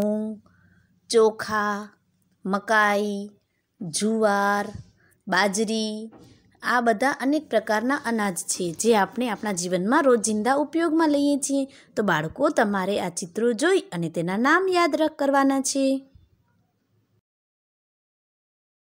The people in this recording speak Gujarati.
ઘઉં ચોખા મકાઈ જુવાર બાજરી આ બધા અનેક પ્રકારના અનાજ છે જે આપણે આપણા જીવનમાં રોજિંદા ઉપયોગમાં લઈએ છીએ તો બાળકો તમારે આ ચિત્રો જોઈ અને તેના નામ યાદ કરવાના છે